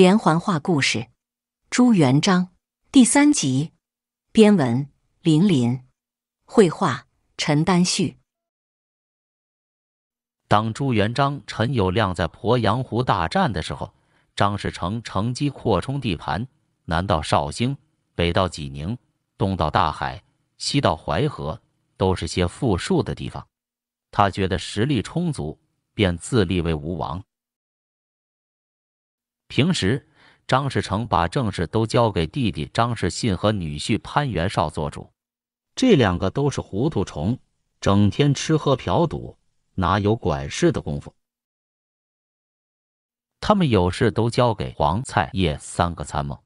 连环画故事《朱元璋》第三集，编文林林，绘画陈丹旭。当朱元璋、陈友谅在鄱阳湖大战的时候，张士诚乘机扩充地盘，南到绍兴，北到济宁，东到大海，西到淮河，都是些富庶的地方。他觉得实力充足，便自立为吴王。平时，张士诚把正事都交给弟弟张士信和女婿潘元绍做主，这两个都是糊涂虫，整天吃喝嫖赌，哪有管事的功夫？他们有事都交给黄、菜叶三个参谋，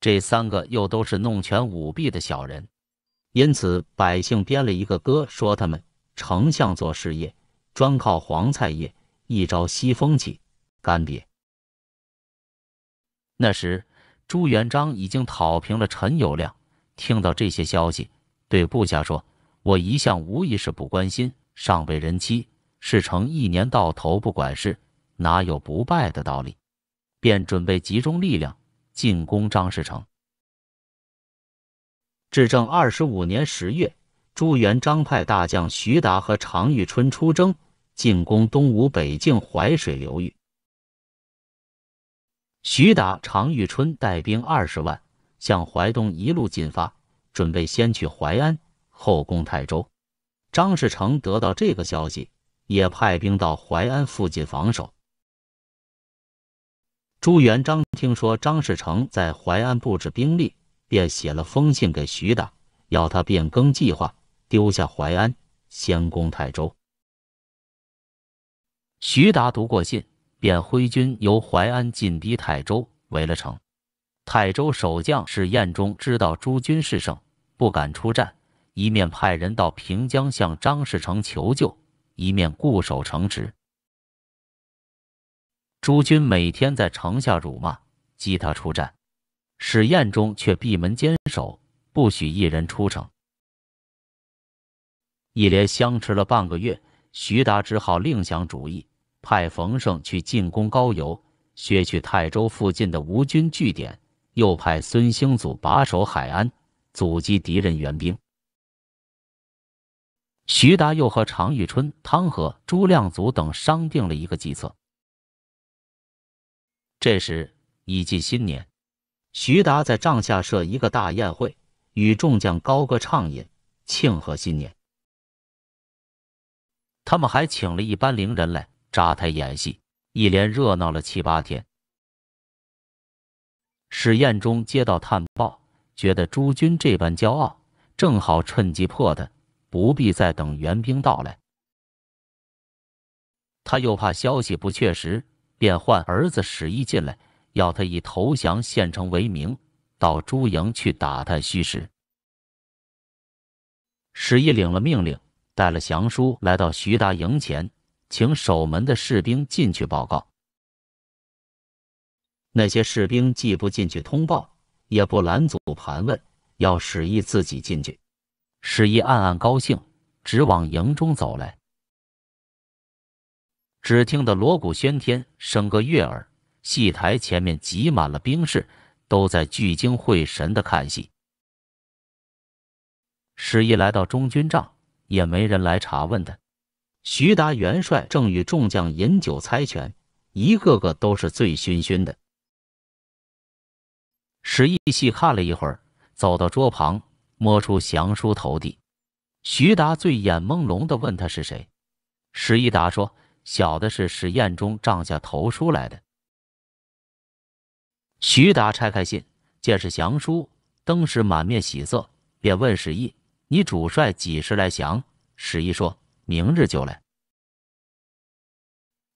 这三个又都是弄权舞弊的小人，因此百姓编了一个歌说：“他们丞相做事业，专靠黄、菜叶，一朝西风起，干瘪。”那时，朱元璋已经讨平了陈友谅。听到这些消息，对部下说：“我一向无疑是不关心上辈人妻，事成一年到头不管事，哪有不败的道理？”便准备集中力量进攻张士诚。至正二十五年十月，朱元璋派大将徐达和常遇春出征，进攻东吴北境淮水流域。徐达、常遇春带兵二十万向淮东一路进发，准备先去淮安，后攻泰州。张士诚得到这个消息，也派兵到淮安附近防守。朱元璋听说张士诚在淮安布置兵力，便写了封信给徐达，要他变更计划，丢下淮安，先攻泰州。徐达读过信。便挥军由淮安进逼泰州，围了城。泰州守将是史彦忠，知道诸军势盛，不敢出战，一面派人到平江向张士诚求救，一面固守城池。诸军每天在城下辱骂，激他出战，史彦忠却闭门坚守，不许一人出城。一连相持了半个月，徐达只好另想主意。派冯胜去进攻高邮，削去泰州附近的吴军据点，又派孙兴祖把守海安，阻击敌人援兵。徐达又和常遇春、汤和、朱亮祖等商定了一个计策。这时已近新年，徐达在帐下设一个大宴会，与众将高歌畅饮，庆贺新年。他们还请了一班伶人来。扎台演戏，一连热闹了七八天。史彦忠接到探报，觉得朱军这般骄傲，正好趁机破他，不必再等援兵到来。他又怕消息不确实，便唤儿子史毅进来，要他以投降县城为名，到朱营去打探虚实。史毅领了命令，带了降书来到徐达营前。请守门的士兵进去报告。那些士兵既不进去通报，也不拦阻盘问，要史毅自己进去。史毅暗暗高兴，直往营中走来。只听得锣鼓喧天，笙歌悦耳，戏台前面挤满了兵士，都在聚精会神的看戏。史毅来到中军帐，也没人来查问他。徐达元帅正与众将饮酒猜拳，一个个都是醉醺醺的。史毅细看了一会儿，走到桌旁，摸出降书投递。徐达醉眼朦胧的问他是谁。史毅答说：“小的是史彦忠帐下投书来的。”徐达拆开信，见是降书，登时满面喜色，便问史毅：“你主帅几时来降？”史毅说。明日就来。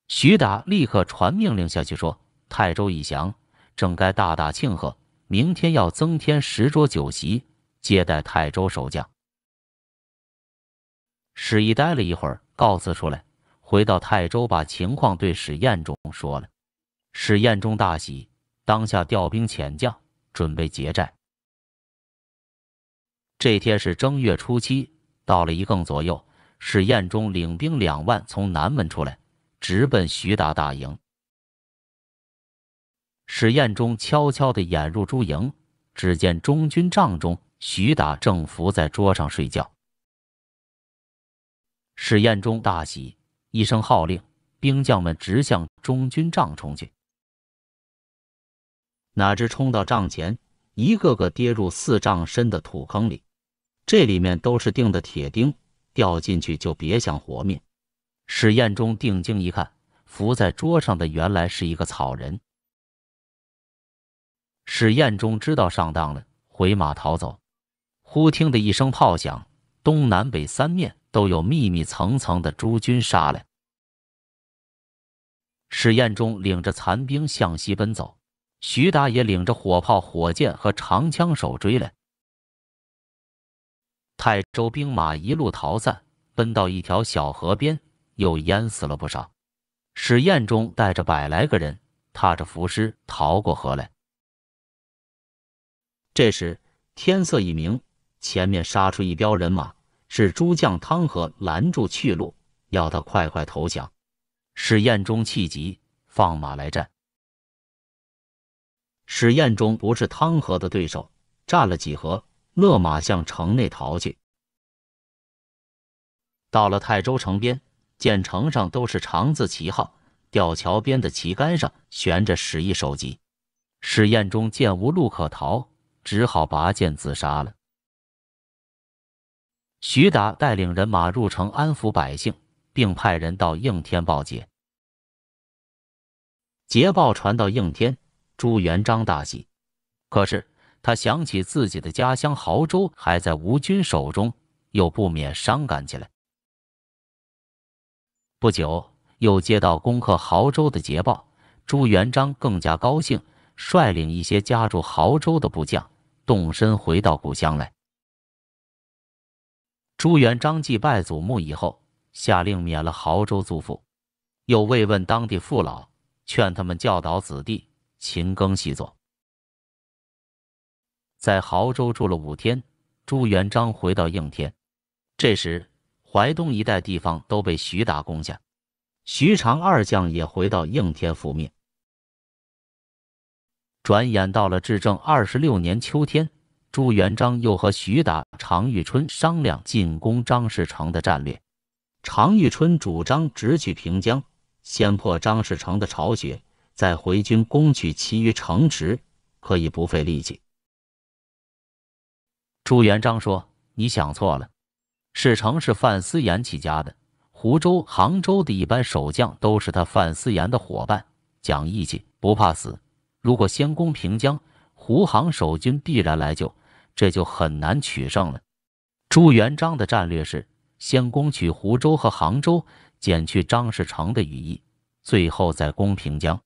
徐达立刻传命令下去，说：“泰州已降，正该大大庆贺。明天要增添十桌酒席，接待泰州守将。”史毅待了一会儿，告辞出来，回到泰州，把情况对史彦忠说了。史彦忠大喜，当下调兵遣将，准备劫寨。这天是正月初七，到了一更左右。史彦忠领兵两万从南门出来，直奔徐达大营。史彦忠悄悄地掩入朱营，只见中军帐中，徐达正伏在桌上睡觉。史彦忠大喜，一声号令，兵将们直向中军帐冲去。哪知冲到帐前，一个个跌入四丈深的土坑里，这里面都是钉的铁钉。掉进去就别想活命。史彦忠定睛一看，浮在桌上的原来是一个草人。史彦忠知道上当了，回马逃走。忽听的一声炮响，东南北三面都有密密层层的诸军杀来。史彦忠领着残兵向西奔走，徐达也领着火炮、火箭和长枪手追来。泰州兵马一路逃散，奔到一条小河边，又淹死了不少。史彦忠带着百来个人，踏着浮尸逃过河来。这时天色已明，前面杀出一彪人马，是诸将汤和拦住去路，要他快快投降。史彦忠气急，放马来战。史彦忠不是汤和的对手，战了几合。勒马向城内逃去。到了泰州城边，见城上都是长字旗号，吊桥边的旗杆上悬着十毅首级。史彦忠见无路可逃，只好拔剑自杀了。徐达带领人马入城，安抚百姓，并派人到应天报捷。捷报传到应天，朱元璋大喜。可是。他想起自己的家乡亳州还在吴军手中，又不免伤感起来。不久，又接到攻克亳州的捷报，朱元璋更加高兴，率领一些家住亳州的部将动身回到故乡来。朱元璋祭拜祖墓以后，下令免了亳州租赋，又慰问当地父老，劝他们教导子弟勤耕细作。在濠州住了五天，朱元璋回到应天。这时，淮东一带地方都被徐达攻下，徐、常二将也回到应天复命。转眼到了至正二十六年秋天，朱元璋又和徐达、常遇春商量进攻张士诚的战略。常遇春主张直取平江，先破张士诚的巢穴，再回军攻取其余城池，可以不费力气。朱元璋说：“你想错了，史成是范思言起家的，湖州、杭州的一般守将都是他范思言的伙伴，讲义气，不怕死。如果先攻平江，湖杭守军必然来救，这就很难取胜了。”朱元璋的战略是先攻取湖州和杭州，减去张士诚的羽翼，最后再攻平江。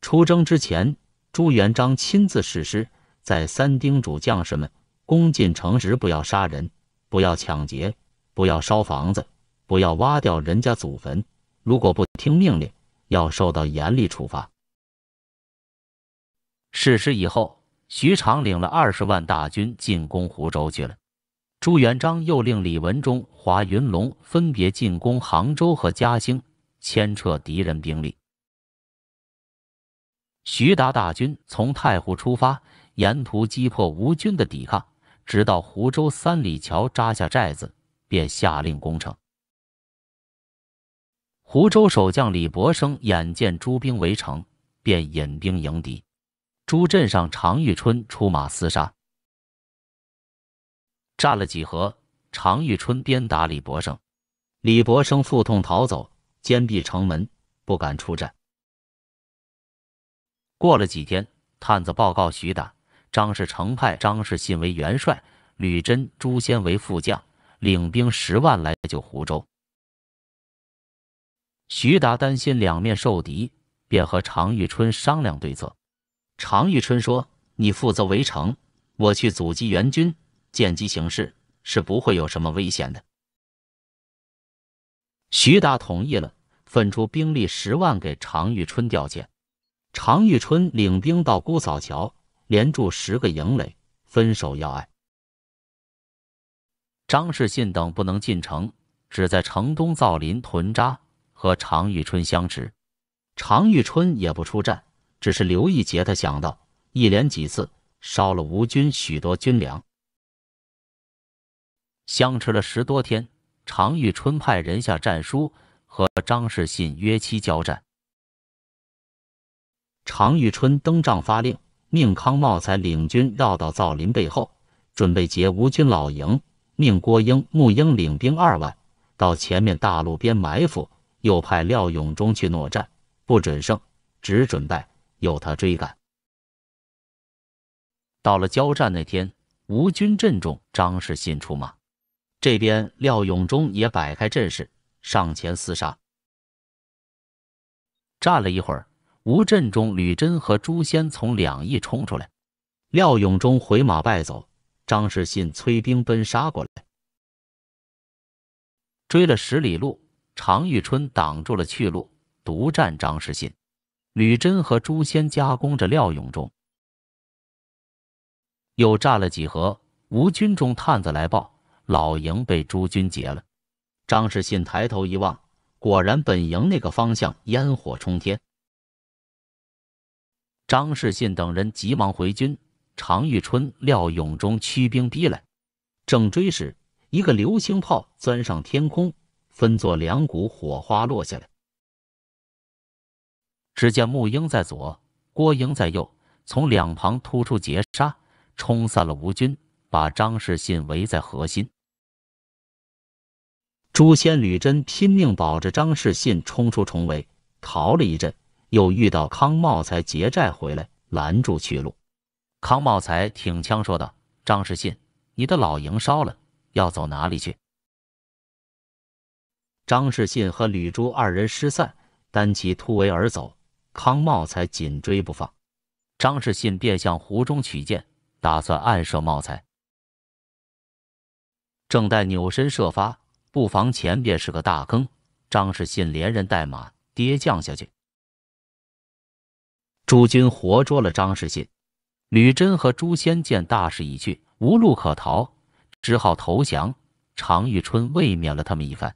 出征之前，朱元璋亲自誓师。再三叮嘱将士们：攻进城时不要杀人，不要抢劫，不要烧房子，不要挖掉人家祖坟。如果不听命令，要受到严厉处罚。事世以后，徐长领了二十万大军进攻湖州去了。朱元璋又令李文忠、华云龙分别进攻杭州和嘉兴，牵扯敌人兵力。徐达大军从太湖出发。沿途击破吴军的抵抗，直到湖州三里桥扎下寨子，便下令攻城。湖州守将李伯生眼见朱兵围城，便引兵迎敌。朱镇上常遇春出马厮杀，战了几合，常遇春鞭打李伯生，李伯生腹痛逃走，坚壁城门，不敢出战。过了几天，探子报告徐达。张士诚派张士信为元帅，吕珍、朱仙为副将，领兵十万来救湖州。徐达担心两面受敌，便和常遇春商量对策。常遇春说：“你负责围城，我去阻击援军，见机行事，是不会有什么危险的。”徐达同意了，分出兵力十万给常遇春调遣。常遇春领兵到姑嫂桥。连住十个营垒，分手要爱。张世信等不能进城，只在城东造林屯扎，和常玉春相持。常玉春也不出战，只是刘义杰他想到一连几次烧了吴军许多军粮，相持了十多天。常玉春派人下战书，和张世信约期交战。常玉春登帐发令。命康茂才领军绕到造林背后，准备劫吴军老营；命郭英、穆英领兵二万到前面大路边埋伏；又派廖永忠去诺战，不准胜，只准败，由他追赶。到了交战那天，吴军阵中张士信出马，这边廖永忠也摆开阵势上前厮杀，战了一会儿。吴振中、吕真和朱仙从两翼冲出来，廖永忠回马败走，张世信催兵奔杀过来，追了十里路，常玉春挡住了去路，独占张世信，吕真和朱仙夹攻着廖永忠，又战了几合，吴军中探子来报，老营被朱军截了，张世信抬头一望，果然本营那个方向烟火冲天。张世信等人急忙回军，常玉春、廖永忠驱兵逼来。正追时，一个流星炮钻上天空，分作两股火花落下来。只见穆英在左，郭英在右，从两旁突出截杀，冲散了吴军，把张世信围在核心。朱仙吕珍拼命保着张世信冲出重围，逃了一阵。又遇到康茂才结寨回来，拦住去路。康茂才挺枪说道：“张士信，你的老营烧了，要走哪里去？”张士信和吕珠二人失散，单骑突围而走。康茂才紧追不放，张士信便向湖中取箭，打算暗射茂才。正待扭身射发，不防前边是个大坑，张士信连人带马跌降下去。诸军活捉了张士信、吕珍和朱仙，见大势已去，无路可逃，只好投降。常玉春慰勉了他们一番。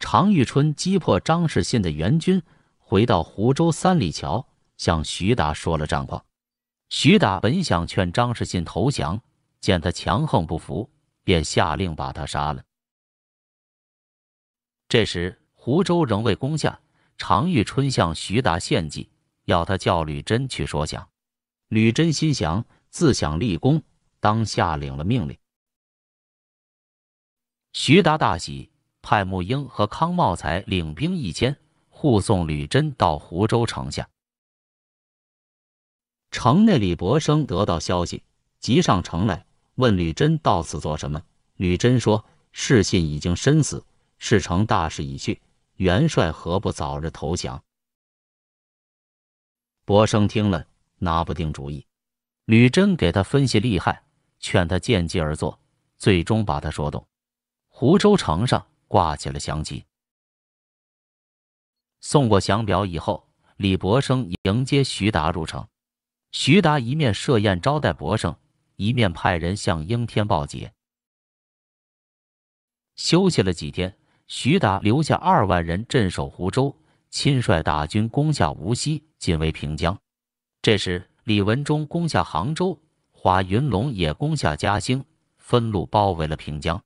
常玉春击破张士信的援军，回到湖州三里桥，向徐达说了战况。徐达本想劝张士信投降，见他强横不服，便下令把他杀了。这时湖州仍未攻下。常遇春向徐达献计，要他叫吕真去说降。吕真心想自想立功，当下领了命令。徐达大喜，派穆英和康茂才领兵一千，护送吕真到湖州城下。城内李伯生得到消息，急上城来问吕真到此做什么。吕真说：“世信已经身死，事成大势已去。”元帅何不早日投降？博生听了，拿不定主意。吕真给他分析利害，劝他见机而作，最终把他说动。湖州城上挂起了降旗，送过降表以后，李博生迎接徐达入城。徐达一面设宴招待博生，一面派人向应天报捷。休息了几天。徐达留下二万人镇守湖州，亲率大军攻下无锡，进围平江。这时，李文忠攻下杭州，华云龙也攻下嘉兴，分路包围了平江。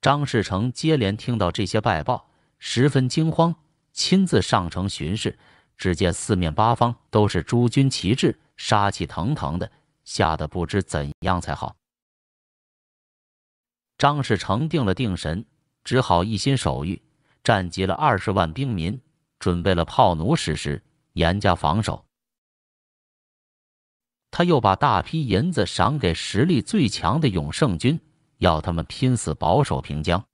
张士诚接连听到这些败报，十分惊慌，亲自上城巡视，只见四面八方都是诸军旗帜，杀气腾腾的，吓得不知怎样才好。张士诚定了定神，只好一心守御，战集了二十万兵民，准备了炮弩、实施严加防守。他又把大批银子赏给实力最强的永胜军，要他们拼死保守平江。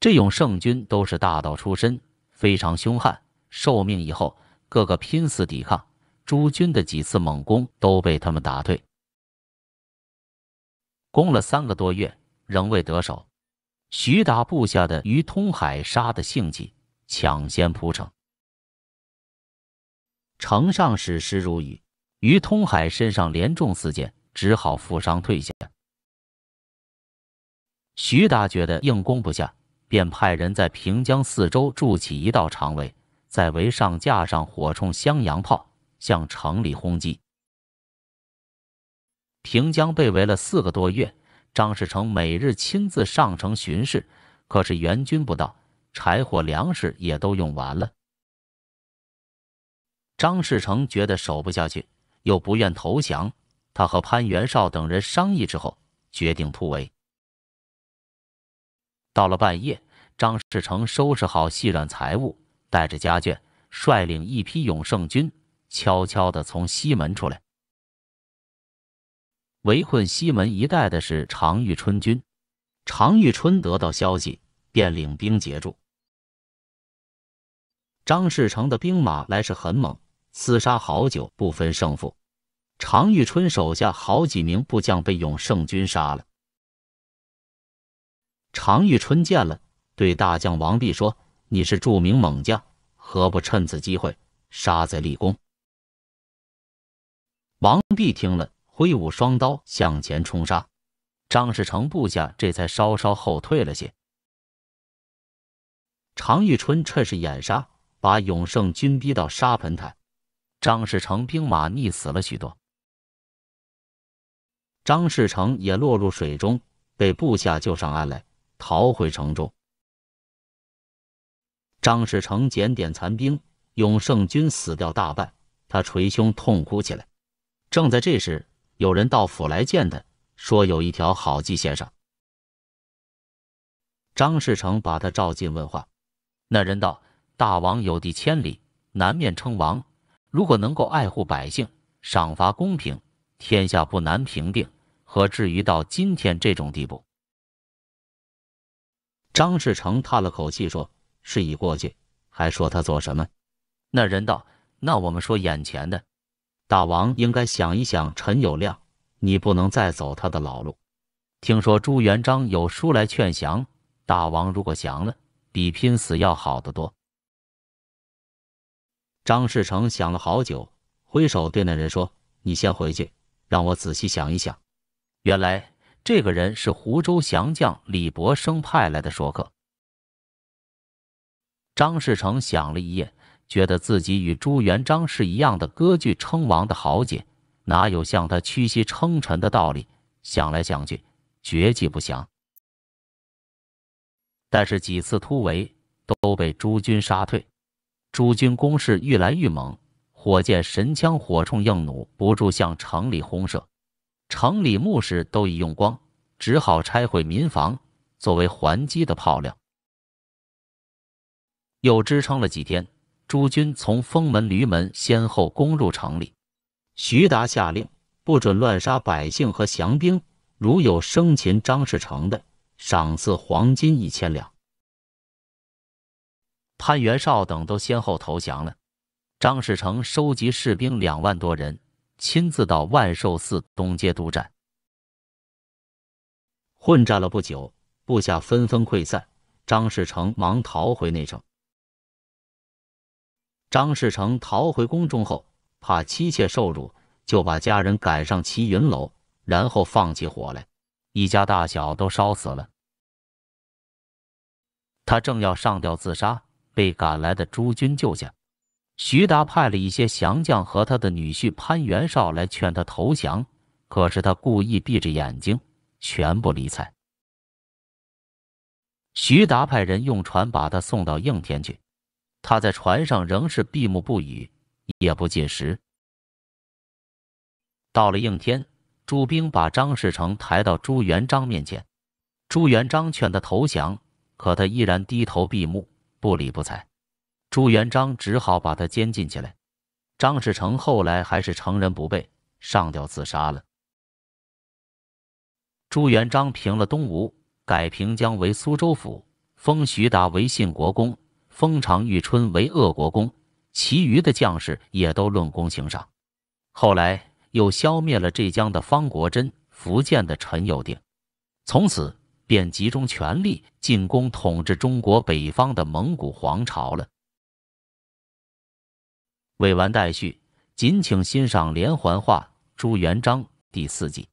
这永胜军都是大盗出身，非常凶悍，受命以后，个个拼死抵抗，朱军的几次猛攻都被他们打退。攻了三个多月仍未得手，徐达部下的于通海杀的兴起，抢先扑城，城上矢石如雨，于通海身上连中四箭，只好负伤退下。徐达觉得硬攻不下，便派人在平江四周筑起一道长围，在围上架上火铳、襄阳炮，向城里轰击。平江被围了四个多月，张士诚每日亲自上城巡视，可是援军不到，柴火粮食也都用完了。张士诚觉得守不下去，又不愿投降，他和潘元绍等人商议之后，决定突围。到了半夜，张士诚收拾好细软财物，带着家眷，率领一批永胜军，悄悄地从西门出来。围困西门一带的是常遇春军，常遇春得到消息，便领兵截住张士诚的兵马来势很猛，厮杀好久不分胜负。常遇春手下好几名部将被永胜军杀了，常遇春见了，对大将王弼说：“你是著名猛将，何不趁此机会杀贼立功？”王弼听了。挥舞双刀向前冲杀，张士诚部下这才稍稍后退了些。常玉春趁势掩杀，把永胜军逼到沙盆台。张士诚兵马溺死了许多，张士诚也落入水中，被部下救上岸来，逃回城中。张士诚检点残兵，永胜军死掉大半，他捶胸痛哭起来。正在这时，有人到府来见他，说有一条好计，献上。张士诚把他召进问话。那人道：“大王有地千里，南面称王，如果能够爱护百姓，赏罚公平，天下不难平定，何至于到今天这种地步？”张士诚叹了口气说：“事已过去，还说他做什么？”那人道：“那我们说眼前的。”大王应该想一想，陈友谅，你不能再走他的老路。听说朱元璋有书来劝降，大王如果降了，比拼死要好得多。张士诚想了好久，挥手对那人说：“你先回去，让我仔细想一想。”原来这个人是湖州降将李伯生派来的说客。张士诚想了一夜。觉得自己与朱元璋是一样的割据称王的豪杰，哪有向他屈膝称臣的道理？想来想去，决计不降。但是几次突围都被朱军杀退，朱军攻势愈来愈猛，火箭、神枪、火铳、硬弩不住向城里轰射，城里木石都已用光，只好拆毁民房作为还击的炮料，又支撑了几天。诸军从封门、闾门先后攻入城里，徐达下令不准乱杀百姓和降兵，如有生擒张士诚的，赏赐黄金一千两。潘元绍等都先后投降了。张士诚收集士兵两万多人，亲自到万寿寺东街督战，混战了不久，部下纷纷溃散，张士诚忙逃回内城。张士诚逃回宫中后，怕妻妾受辱，就把家人赶上齐云楼，然后放起火来，一家大小都烧死了。他正要上吊自杀，被赶来的朱军救下。徐达派了一些降将和他的女婿潘元绍来劝他投降，可是他故意闭着眼睛，全不理睬。徐达派人用船把他送到应天去。他在船上仍是闭目不语，也不进食。到了应天，朱兵把张士诚抬到朱元璋面前，朱元璋劝他投降，可他依然低头闭目，不理不睬。朱元璋只好把他监禁起来。张士诚后来还是成人不备，上吊自杀了。朱元璋平了东吴，改平江为苏州府，封徐达为信国公。封常遇春为鄂国公，其余的将士也都论功行赏。后来又消灭了浙江的方国珍、福建的陈友定，从此便集中全力进攻统治中国北方的蒙古皇朝了。未完待续，敬请欣赏连环画《朱元璋》第四集。